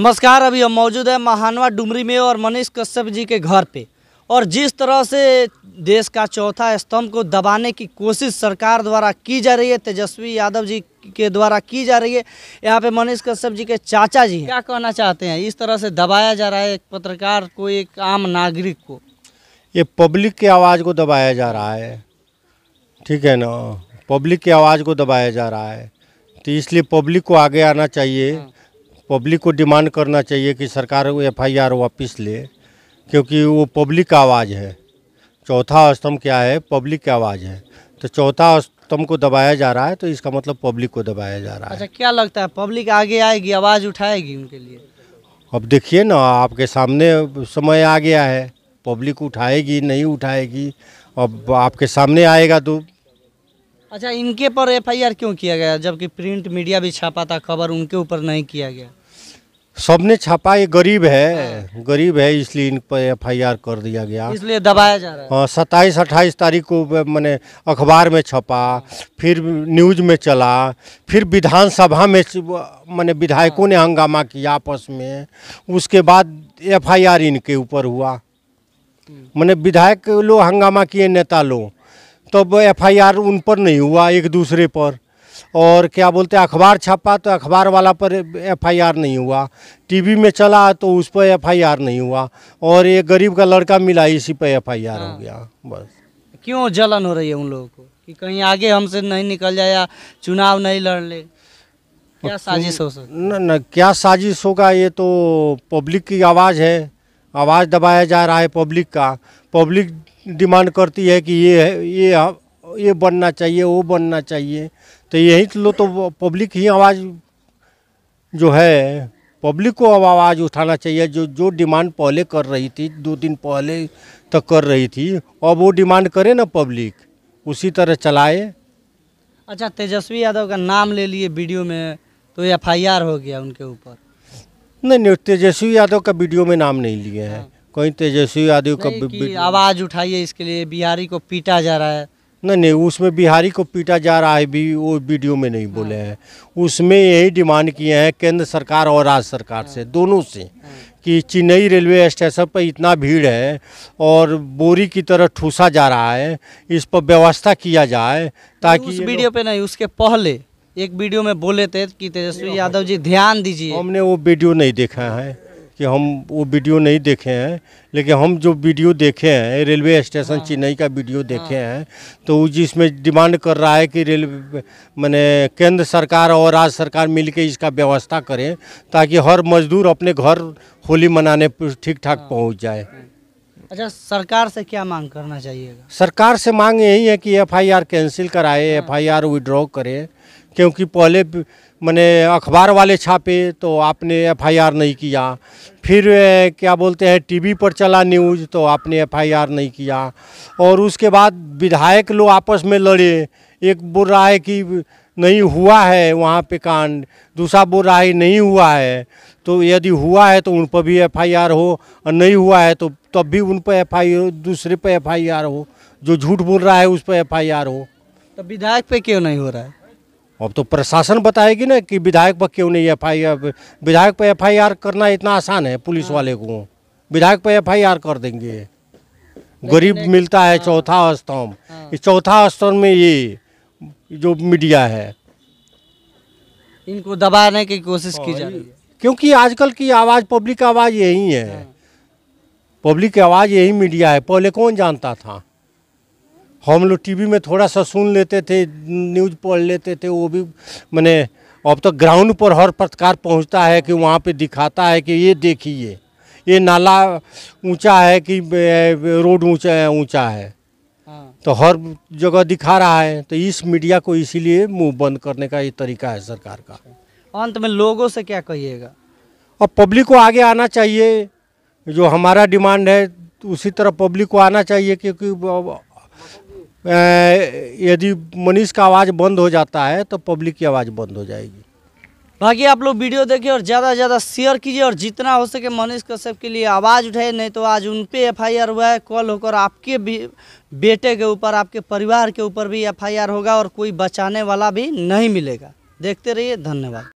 नमस्कार अभी हम मौजूद है महानवा डुमरी में और मनीष कश्यप जी के घर पे और जिस तरह से देश का चौथा स्तंभ को दबाने की कोशिश सरकार द्वारा की जा रही है तेजस्वी यादव जी के द्वारा की जा रही है यहाँ पे मनीष कश्यप जी के चाचा जी क्या कहना चाहते हैं इस तरह से दबाया जा रहा है एक पत्रकार को एक आम नागरिक को ये पब्लिक की आवाज़ को दबाया जा रहा है ठीक है ना पब्लिक की आवाज़ को दबाया जा रहा है तो इसलिए पब्लिक को आगे आना चाहिए हाँ। पब्लिक को डिमांड करना चाहिए कि सरकार वो एफ वापस ले क्योंकि वो पब्लिक का आवाज़ है चौथा स्तंभ क्या है पब्लिक की आवाज़ है तो चौथा स्तंभ को दबाया जा रहा है तो इसका मतलब पब्लिक को दबाया जा रहा है अच्छा क्या लगता है पब्लिक आगे आएगी आवाज़ उठाएगी उनके लिए अब देखिए ना आपके सामने समय आ गया है पब्लिक उठाएगी नहीं उठाएगी अब आपके सामने आएगा तो अच्छा इनके पर एफ क्यों किया गया जबकि प्रिंट मीडिया भी छापा था खबर उनके ऊपर नहीं किया गया सबने छापा ये गरीब है हाँ। गरीब है इसलिए इन पर एफ कर दिया गया इसलिए दबाया जा रहा है हाँ, सत्ताईस अट्ठाईस तारीख को मैंने अखबार में छपा फिर न्यूज में चला फिर विधानसभा में मैंने विधायकों ने हंगामा किया आपस में उसके बाद एफ इनके ऊपर हुआ मैंने विधायक लोग हंगामा किए नेता लोग तब तो एफ उन पर नहीं हुआ एक दूसरे पर और क्या बोलते हैं अखबार छापा तो अखबार वाला पर एफआईआर नहीं हुआ टीवी में चला तो उस पर एफआईआर नहीं हुआ और ये गरीब का लड़का मिला इसी पर एफआईआर हो हाँ। गया बस क्यों जलन हो रही है उन लोगों को कि कहीं आगे हमसे नहीं निकल जाए या चुनाव नहीं लड़ ले क्या साजिश हो न न क्या साजिश होगा ये तो पब्लिक की आवाज़ है आवाज़ दबाया जा रहा है पब्लिक का पब्लिक डिमांड करती है कि ये ये ये बनना चाहिए वो बनना चाहिए तो यही तो लो तो पब्लिक ही आवाज़ जो है पब्लिक को अब आवाज़ उठाना चाहिए जो जो डिमांड पहले कर रही थी दो दिन पहले तक कर रही थी अब वो डिमांड करे ना पब्लिक उसी तरह चलाए अच्छा तेजस्वी यादव का नाम ले लिए वीडियो में तो एफ हो गया उनके ऊपर नहीं नहीं तेजस्वी यादव का वीडियो में नाम नहीं लिए हैं हाँ। कहीं तेजस्वी यादव का आवाज़ उठाइए इसके लिए बिहारी को पीटा जा रहा है नहीं नहीं उसमें बिहारी को पीटा जा रहा है भी वो वीडियो में नहीं बोले हाँ। हैं उसमें यही डिमांड किए हैं केंद्र सरकार और राज्य सरकार से हाँ। दोनों से हाँ। कि चेन्नई रेलवे स्टेशन पर इतना भीड़ है और बोरी की तरह ठूसा जा रहा है इस पर व्यवस्था किया जाए ताकि उस वीडियो पे नहीं उसके पहले एक वीडियो में बोले थे कि तेजस्वी यादव जी ध्यान दीजिए हमने वो वीडियो नहीं देखा है कि हम वो वीडियो नहीं देखे हैं लेकिन हम जो वीडियो देखे हैं रेलवे स्टेशन हाँ। चेन्नई का वीडियो हाँ। देखे हाँ। हैं तो जिसमें डिमांड कर रहा है कि रेलवे मैंने केंद्र सरकार और राज्य सरकार मिलकर इसका व्यवस्था करें ताकि हर मजदूर अपने घर होली मनाने ठीक ठाक हाँ। पहुँच जाए अच्छा सरकार से क्या मांग करना चाहिएगा सरकार से मांग यही है कि एफआईआर कैंसिल कराए हाँ। एफआईआर विड्रॉ करे क्योंकि पहले मैंने अखबार वाले छापे तो आपने एफआईआर नहीं किया फिर क्या बोलते हैं टीवी पर चला न्यूज़ तो आपने एफआईआर नहीं किया और उसके बाद विधायक लोग आपस में लड़े एक बोल रहा है कि नहीं हुआ है वहाँ पे कांड दूसरा बोल रहा है नहीं हुआ है तो यदि हुआ है तो उन पर भी एफआईआर हो और नहीं हुआ है तो तब भी उन पर एफ आई दूसरे पर एफ हो जो झूठ बोल रहा है उस पर एफ हो तो विधायक पर क्यों नहीं हो रहा है अब तो प्रशासन बताएगी ना कि विधायक पर क्यों नहीं एफ आई आर विधायक पर एफ आई आर करना इतना आसान है पुलिस हाँ। वाले को विधायक पर एफ आई आर कर देंगे गरीब मिलता है हाँ। चौथा स्तंभ हाँ। इस चौथा स्तंभ में ये जो मीडिया है इनको दबाने की कोशिश की जा रही है क्योंकि आजकल की आवाज़ पब्लिक आवाज़ यही है पब्लिक की आवाज़ यही मीडिया है पहले कौन जानता था हम लोग टीवी में थोड़ा सा सुन लेते थे न्यूज पढ़ लेते थे वो भी मैंने अब तो ग्राउंड पर हर पत्रकार पहुंचता है कि वहाँ पे दिखाता है कि ये देखिए ये नाला ऊंचा है कि रोड ऊंचा है ऊंचा है हाँ। तो हर जगह दिखा रहा है तो इस मीडिया को इसीलिए मुंह बंद करने का ये तरीका है सरकार का अंत में लोगों से क्या कहिएगा अब पब्लिक को आगे आना चाहिए जो हमारा डिमांड है उसी तरह पब्लिक को आना चाहिए क्योंकि यदि मनीष का आवाज़ बंद हो जाता है तो पब्लिक की आवाज़ बंद हो जाएगी बाकी आप लोग वीडियो देखिए और ज़्यादा से ज़्यादा शेयर कीजिए और जितना हो सके मनीष कश्यप के लिए आवाज़ उठाए नहीं तो आज उन पर एफ हुआ है कॉल होकर आपके भी बेटे के ऊपर आपके परिवार के ऊपर भी एफ होगा और कोई बचाने वाला भी नहीं मिलेगा देखते रहिए धन्यवाद